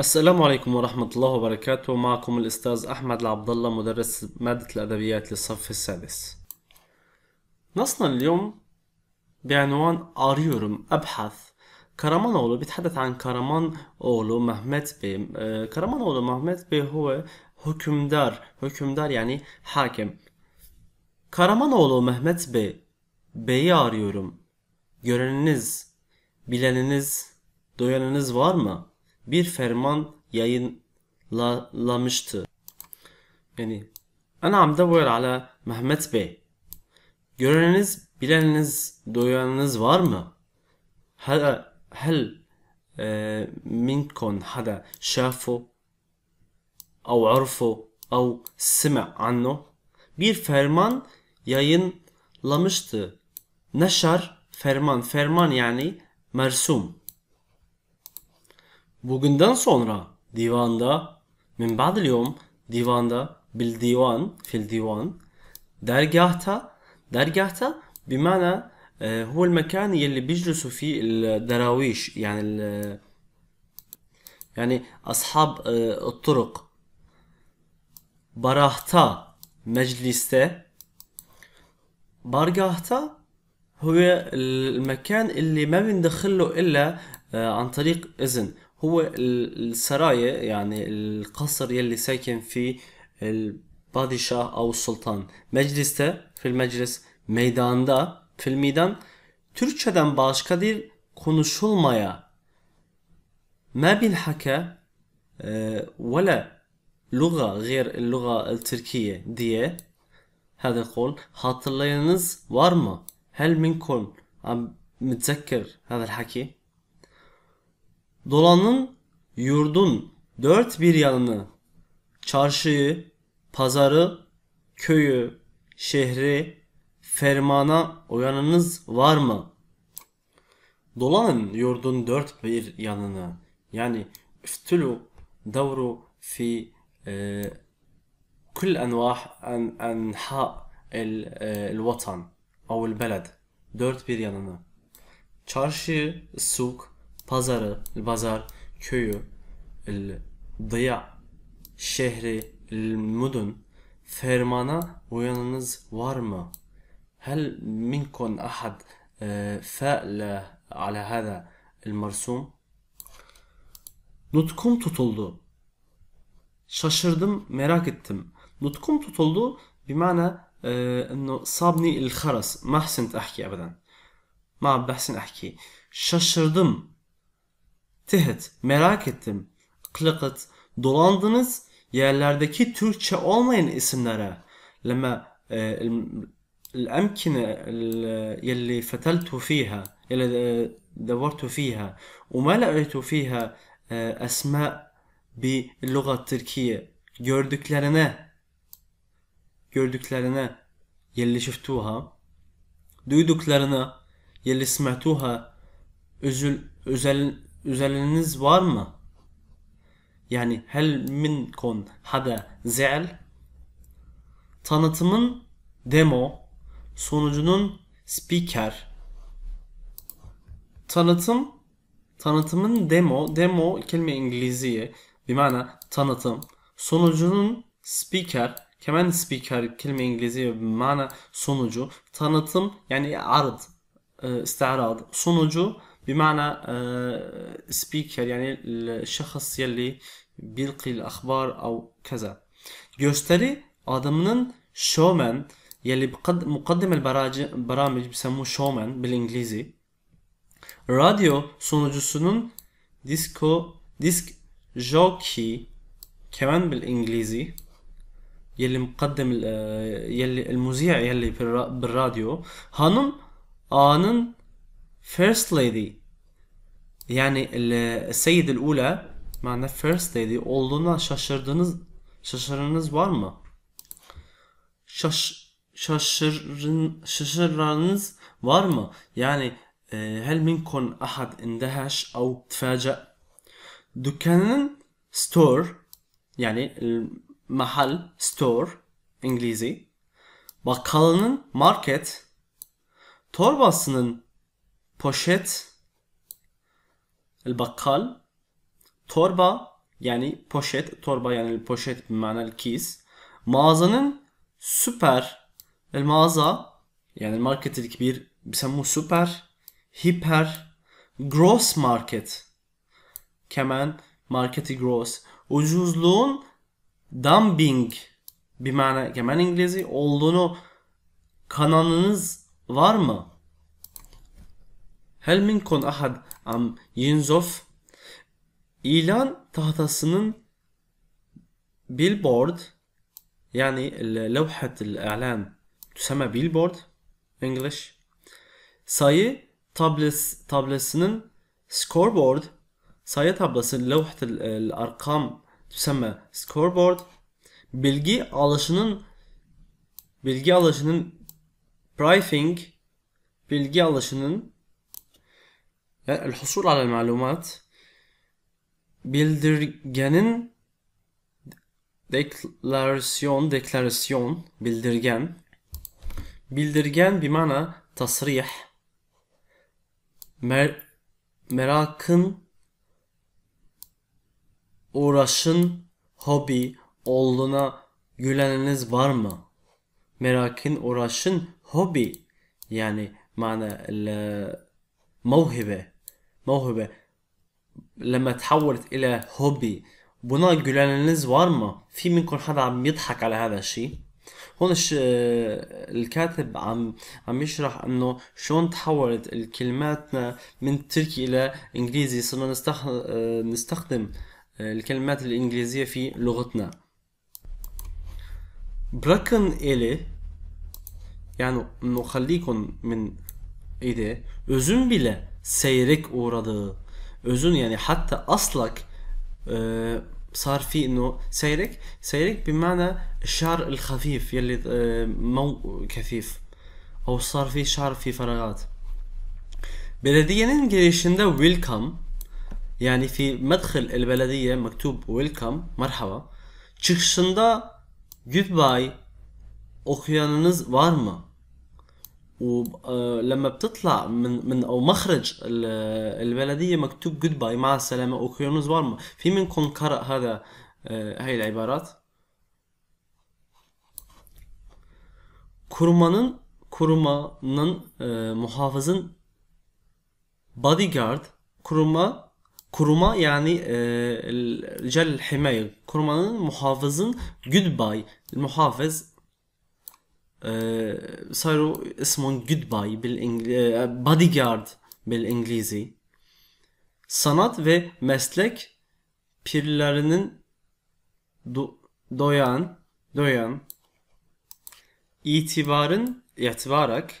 السلام عليكم ورحمة الله وبركاته معكم الأستاذ أحمد العبد الله مدرس مادة الأدبيات للصف السادس نصنا اليوم بعنوان أريورم أبحث كرامانوغلو بيتحدث عن كرامانوغلو مهمت بي كرامانوغلو مهمت بي هو hükümdar hükümdar yani hakim Karamanoğlu Mehmet Bey Bey'i arıyorum göreniniz bileniniz duyanınız var mı?'' bir ferman yayınlamıştı. Yani Enam davuer ala Mehmet Bey. Göreniniz, bileniniz, duyanınız var mı? Hel, hel e, minkon hada şafu av arfu av sime anno bir ferman yayınlamıştı. Neşar ferman, ferman yani mersum. Bugünden sonra divanda min ba'dil yom divanda bil divan fil divan dergahta درجاهته بمعنى هو المكان يلي بيجلسوا فيه الدراويش يعني ال يعني أصحاب الطرق براهتا مجلسته بارجاهتا هو المكان اللي ما بندخله إلا عن طريق إذن هو السرايا يعني القصر يلي ساكن فيه البادشاه او السلطان في المجلس ميداندا في الميدان midan Türkçeden başkadır konuşulmaya ما بينحكى آه، ولا لغة غير اللغة التركية diye هذا القول هاتلينز وارما هل منكم عم متذكر هذا الحكي؟ Dolanın yurdun dört bir yanını, çarşıyı, pazarı, köyü, şehri, fermana uyanınız var mı? Dolanın yurdun dört bir yanını, yani üftülü davru fi e, kül envah en, enha el, e, el vatan, avul el beled, dört bir yanını. Çarşı, suk, pazarı, bazar, köyü, dıya, şehri, mudun, fermana uyanınız var mı? Hel minkon ahad e, fa'le ala hada marsum? Nutkum tutuldu. Şaşırdım, merak ettim. Nutkum tutuldu bimana انه صابني الخرس ما حسنت احكي ابدا ما عم بحسن احكي ششردم Tihet, merak ettim. Klıkıt, dolandınız yerlerdeki Türkçe olmayan isimlere. Lema الأمكنة يلي فتلت فيها يلي دورت فيها وما لقيت فيها bi باللغة türkiye gördüklerine gördüklerine yelli şiftuha duyduklarına yelli smetuha özül özel üzeriniz var mı? Yani hel min kon hada zel tanıtımın demo sonucunun speaker tanıtım tanıtımın demo demo kelime İngilizce bir mana tanıtım sonucunun speaker kemen speaker kelime İngilizce bir mana sonucu tanıtım yani ard e, sonucu بمعنى سبيكر يعني الشخص يلي بيلقي الاخبار او كذا gösteri adamının showman يلي مقدم البرامج بسموه showman بالانجليزي radyo sunucusunun disco disk jockey كمان بالانجليزي يلي مقدم يلي المذيع يلي بالراديو هانم آنن فيرست ليدي yani e, Seyid Ula yani first dedi olduğuna şaşırdığınız şaşırınız var mı? Şaş, şaşırın, şaşıranız var mı? Yani هل kon, أحد اندهش أو تفاجأ؟ Dükkanın store, yani e, mahal store İngilizce. Bakkalının market. Torbasının poşet البقال torba yani poşet torba yani poşet manel kiz, mağazanın süper el mağaza yani marketlik bir بسموه süper, hiper, gross market كمان marketi gross ucuzluğun dumping bir mana kemen İngilizce olduğunu kanalınız var mı? هل منكم ahad Am Yinzov ilan tahtasının billboard yani levhat ilan, tüseme billboard English sayı tablas, tablasının scoreboard sayı tablası levhat arkam tüseme scoreboard bilgi alışının bilgi alışının pricing bilgi alışının الحصول على المعلومات bildirgenin deklarasyon deklarasyon bildirgen bildirgen bir mana tasrih mer merakın uğraşın hobi olduğuna güleniniz var mı? Merakın uğraşın hobi yani mana mevhibe موهبه لما تحولت الى هوبي بناء جولانز وارما في منكم حدا عم يضحك على هذا الشيء هون الش... الكاتب عم عم يشرح انه شلون تحولت الكلماتنا من تركي الى انجليزي صرنا نستخ... نستخدم آه، الكلمات الانجليزيه في لغتنا بركن الي يعني انه خليكم من ايدي özüm bile seyrek uğradığı özün yani hatta أصلك صار في انه سيرك سيرك بمعنى الشعر الخفيف يلي مو كثيف او صار في شعر في فراغات بلدينين girişinde welcome yani في مدخل البلدية مكتوب welcome مرحبا çıkışında goodbye okuyanınız var mı ولما بتطلع من من او مخرج البلديه مكتوب جود باي مع السلامه اوكيونوز وارما في منكم قرأ هذا آه، هاي العبارات كورمانن كورمانن آه، محافظن بادي جارد كورما كورما يعني رجال آه، الحماية محافظن جود باي المحافظ صاروا اسمهم جود باي بالانجلي بادي جارد بالانجليزي sanat ve meslek pirlerinin do, doyan doyan itibarın yetivarak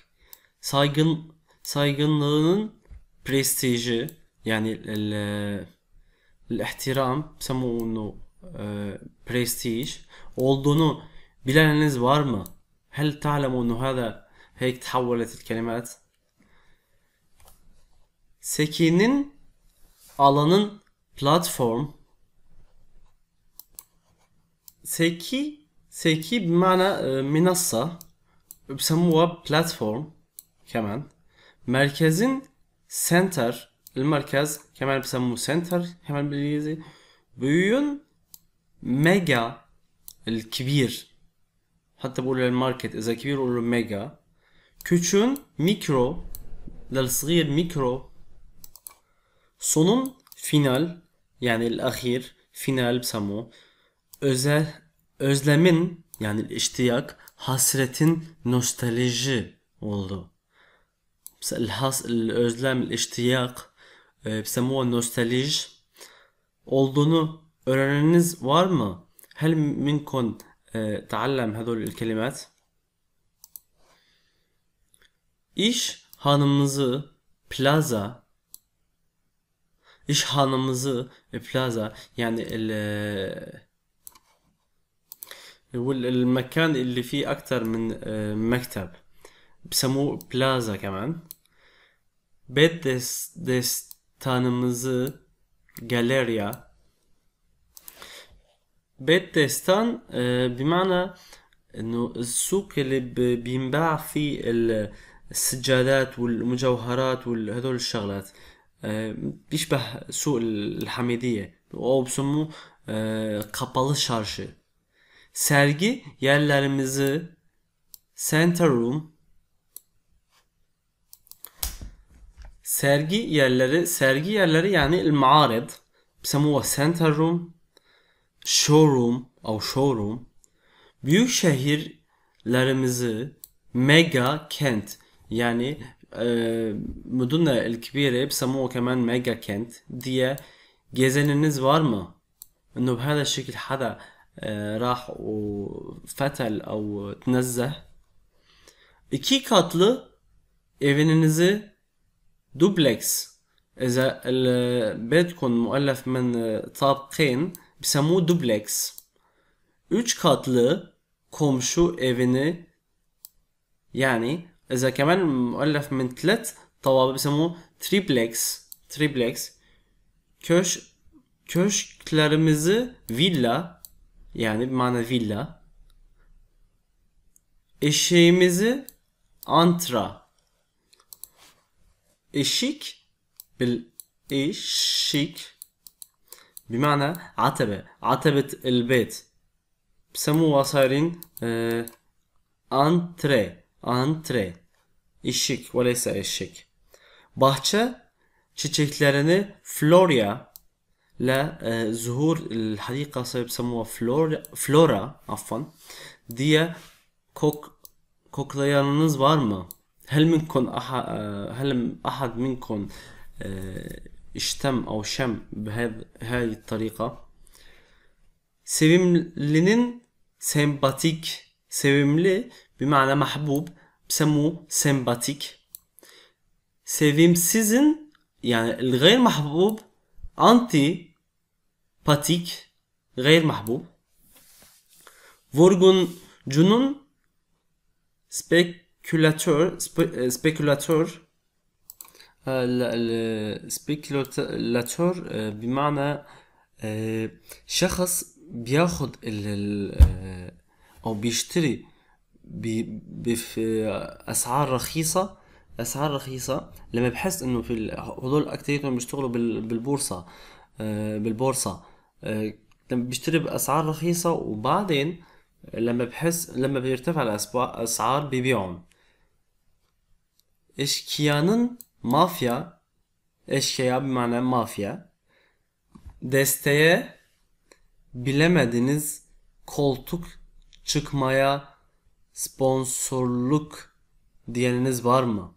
saygın saygınlığının prestiji yani ihtiram samu onu e, prestij olduğunu bileniniz var mı? هل تعلم أنه هذا هيك تحولت الكلمات sekinin alanın platform seki seki بمعنى منصة بسموها platform كمان merkezin center المركز كمان بسموه center كمان بالانجليزي büyüğün mega الكبير Hatta bu للماركت اذا كبير olur mega, küçüğün mikro للصغير mikro, sonun final yani الأخير final بسموه özel özlemin yani iştiyak hasretin nostalji oldu. الحس özlem iştiyak بسموها e, nostalji olduğunu öğreniniz var mı? Hel minkon آه، تعلم هذول الكلمات إيش hanımızı بلازا إيش hanımızı بلازا يعني ال آه، والمكان اللي فيه أكثر من آه، مكتب بسموه بلازا كمان بيت ديستانımızı غاليريا بيت تيستان اه، بمعنى انه السوق اللي بينباع فيه السجادات والمجوهرات وهذول الشغلات اه، بيشبه سوق الحميدية او بسموه kapalı çarşı. Sergi yerlerimizi Center Room sergi yerleri sergi yerleri yani المعارض بسموها Center Room showroom au showroom büyük şehirlerimizi mega kent yani مدن الكبيرة بسموه كمان ميجا كنت دي جيزان النزوار ما انه بهذا الشكل حدا راح وفتل او تنزه iki katlı evinizi dubleks اذا البيت يكون مؤلف من طابقين Samu dubleks. Üç katlı komşu evini yani اذا كمان مؤلف من ثلاث طوابق بسموه تريبلكس تريبلكس köş köşklerimizi villa yani bir mana villa eşeğimizi antra eşik bil eşik بمعنى عتبة عتبة البيت بسموها صايرين أنتري أنتري Işık وليس ışık. Bahçe çiçeklerini Florya ile e, zuhur الحديقة sahip samuha flora, flora affan diye kok, koklayanınız var mı? Hel minkon aha, e, hel ahad minkon e, iştem او şem بهذه هذه الطريقة sevimlinin sempatik sevimli بمعنى محبوب بسموه sempatik sevimsizin يعني الغير محبوب anti patik غير محبوب vurguncunun spekülatör spe, spekülatör السبيكولاتور آه، آه، بمعنى آه، شخص بياخد ال او بيشتري باسعار رخيصه اسعار رخيصه لما بحس انه في هذول اكثريتهم بيشتغلوا بالبورصه بالبورصه لما بيشتري باسعار رخيصه وبعدين لما بحس لما بيرتفع الاسعار ببيعهم ايش كيانن Mafya, eşkıya bir mane mafya. Desteğe bilemediniz koltuk çıkmaya sponsorluk diyeniniz var mı?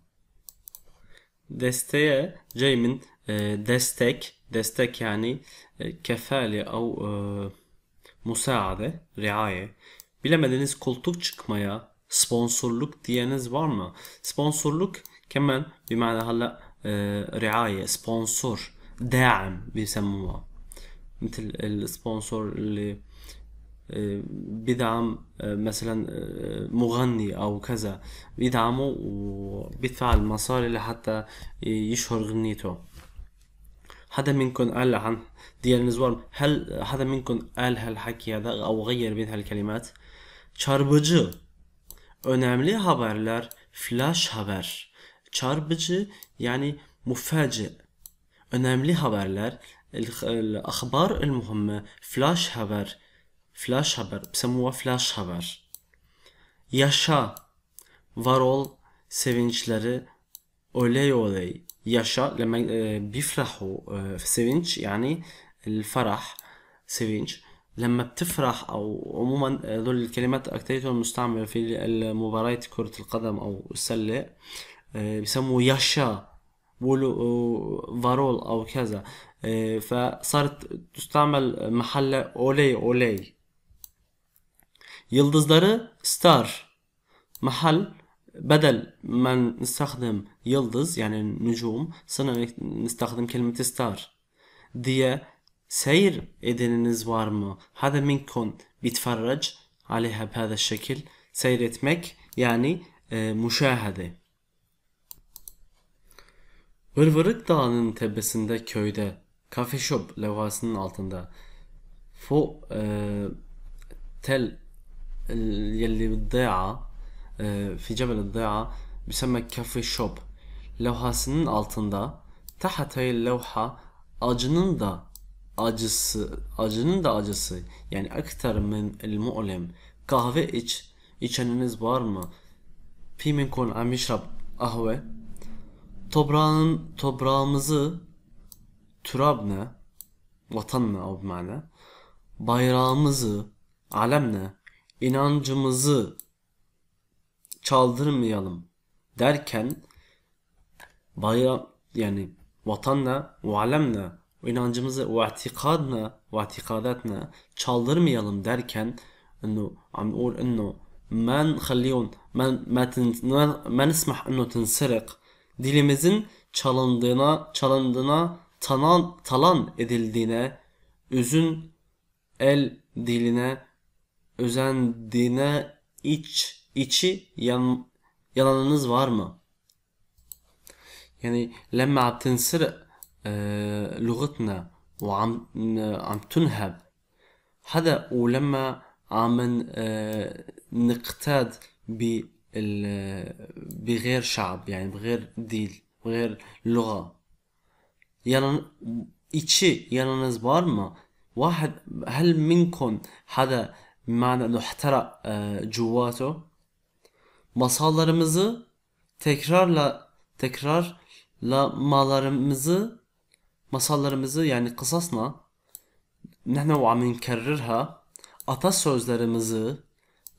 Desteğe Jamin e, destek destek yani e, kefali au e, musaade riaye bilemediniz koltuk çıkmaya sponsorluk diyeniz var mı? Sponsorluk كمان بمعنى هلا آه، رعايه سبونسور داعم بيسموها مثل السبونسور اللي آه، بدعم آه، مثلا مغني او كذا بيدعمه وبيدفع المصاري لحتى يشهر غنيته حدا منكم قال عن ديال نزوار هل حدا منكم قال هالحكي هذا او غير بين هالكلمات تشاربوجو اونامليه haberler فلاش هابر çarpıcı yani مفاجئ önemli haberler الأخبار المهمة فلاش هابر فلاش هابر بسموها فلاش هبر yaşa var ol sevinçleri oley oley yaşa لما بيفرحوا e, e, sevinç يعني الفرح سيفينج لما بتفرح او عموما هذول الكلمات اكثريتهم مستعمله في مباريات كره القدم او السله آه، بيسموه ياشا بيقولوا آه، فارول او كذا آه، فصارت تستعمل محل اولي اولي yıldızları ستار محل بدل ما نستخدم يلدز يعني نجوم صرنا نستخدم كلمة ستار diye سير edeniniz نزوارما هذا منكم بيتفرج عليها بهذا الشكل سير مك يعني مشاهدة Vırvırık Dağı'nın tepesinde köyde kafe shop levhasının altında fo e, tel يلي بالضيعة في جبل الضيعة بسمى kafe شوب levhasının altında tahat levha acının da acısı acının da acısı yani ekter min el mu'lim kahve iç içeniniz var mı fi minkum am yashrab ahve toprağın toprağımızı türabne vatanına o bimane bayrağımızı alemne inancımızı çaldırmayalım derken bayram yani vatanla ve alemle inancımızı ve ne, ve ne çaldırmayalım derken انه عم نقول انه ما نخليهم ما ما ما نسمح انه تنسرق dilimizin çalındığına, çalındığına, tanan, talan edildiğine, üzün el diline, özendiğine iç, içi yan, yalanınız var mı? يعني لما عم تنسرق am وعم عم تنهب هذا ولما عم bi بغير شعب يعني بغير ديل بغير لغة يانا إيشي يانا نزبار ما واحد هل منكم حدا معنى انه احترق آه، جواته مصالرمزي تكرار لا تكرار لا مالارمزي مصالرمزي يعني قصصنا نحن وعم نكررها أتا سوزلرمزي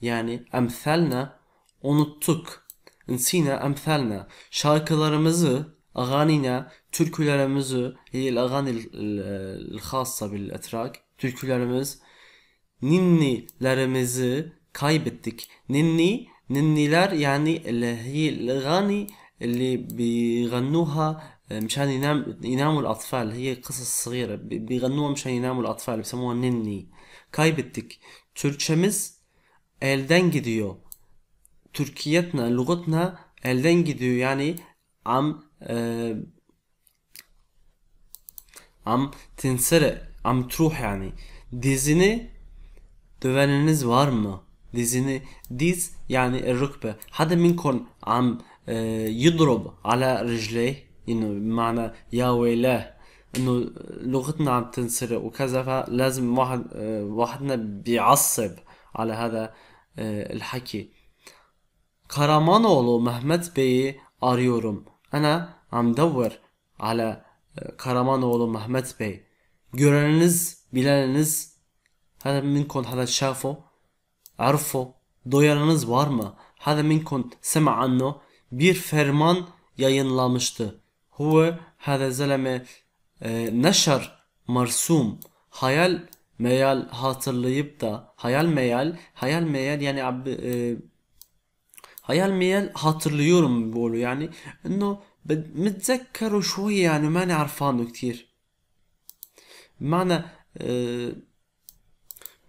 يعني أمثالنا unuttuk. Nsina emthalna. Şarkılarımızı, aganina, türkülerimizi, el aganil khassa bil etrak, türkülerimiz, ninnilerimizi kaybettik. Ninni, ninniler yani hiye gani اللي بيغنوها مشان ينام يناموا الاطفال هي قصص صغيره بيغنوها مشان يناموا الاطفال بسموها نني kaybettik Türkçemiz elden gidiyor تركيتنا لغتنا elden gidiyor yani am e, am tinsere am truh yani dizini döveniniz var mı? dizini diz yani يعني الركبة حدا am e, يضرب ala رجليه yani mana ya ويلاه انه لغتنا عم تنسرق وكذا فلازم واحد واحدنا بيعصب على هذا الحكي Karamanoğlu Mehmet Bey'i arıyorum. Ana amdavvır ala e, Karamanoğlu Mehmet Bey. Göreniniz, bileniniz hada minkon hada şafo arfo doyanınız var mı? Hada minkon sema anno bir ferman yayınlamıştı. Huve hada zeleme e, neşer marsum hayal meyal hatırlayıp da hayal meyal hayal meyal yani e, هيال الميال هاترليورم بيقولوا يعني انه متذكره شوي يعني ماني عرفانه كتير بمعنى اه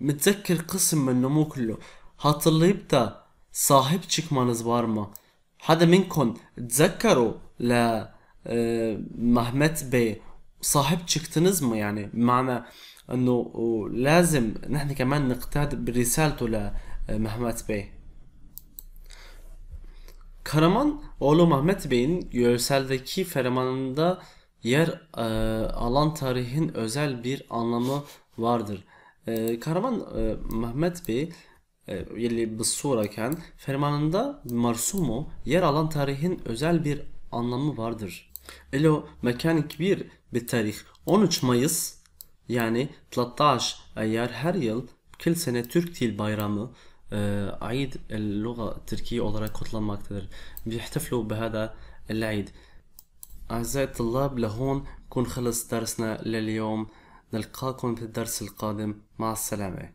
متذكر قسم منه مو كله hatırlayıp sahip çıkmanız var حدا منكم تذكروا ل مهمت بي صاحب تشكتنزمو يعني بمعنى انه لازم نحن كمان نقتاد برسالته لمهمت بي Karaman, oğlu Mehmet Bey'in yöreseldeki fermanında yer e, alan tarihin özel bir anlamı vardır. E, Karaman e, Mehmet Bey e, yeli bısuraken fermanında marsumu yer alan tarihin özel bir anlamı vardır. Elo mekanik bir bir tarih 13 Mayıs yani 13 ayar her yıl kil sene Türk Dil Bayramı آه، عيد اللغة التركية ما kutlanmaktadır. بيحتفلوا بهذا العيد. أعزائي الطلاب لهون كون خلص درسنا لليوم نلقاكم في الدرس القادم مع السلامة